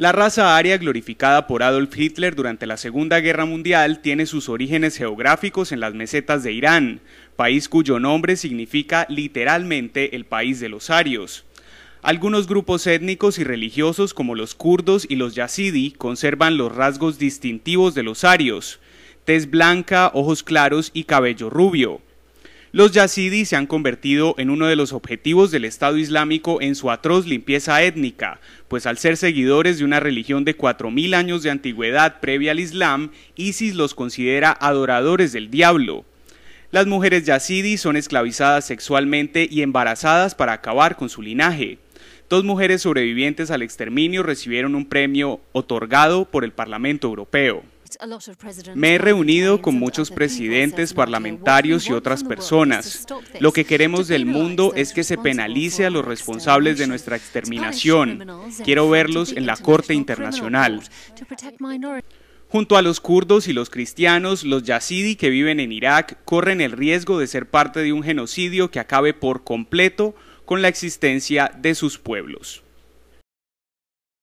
La raza aria glorificada por Adolf Hitler durante la Segunda Guerra Mundial tiene sus orígenes geográficos en las mesetas de Irán, país cuyo nombre significa literalmente el país de los arios. Algunos grupos étnicos y religiosos como los kurdos y los yazidi conservan los rasgos distintivos de los arios, tez blanca, ojos claros y cabello rubio. Los yazidis se han convertido en uno de los objetivos del Estado Islámico en su atroz limpieza étnica, pues al ser seguidores de una religión de 4.000 años de antigüedad previa al Islam, ISIS los considera adoradores del diablo. Las mujeres yazidis son esclavizadas sexualmente y embarazadas para acabar con su linaje. Dos mujeres sobrevivientes al exterminio recibieron un premio otorgado por el Parlamento Europeo. Me he reunido con muchos presidentes, parlamentarios y otras personas. Lo que queremos del mundo es que se penalice a los responsables de nuestra exterminación. Quiero verlos en la Corte Internacional. Junto a los kurdos y los cristianos, los yazidi que viven en Irak corren el riesgo de ser parte de un genocidio que acabe por completo con la existencia de sus pueblos.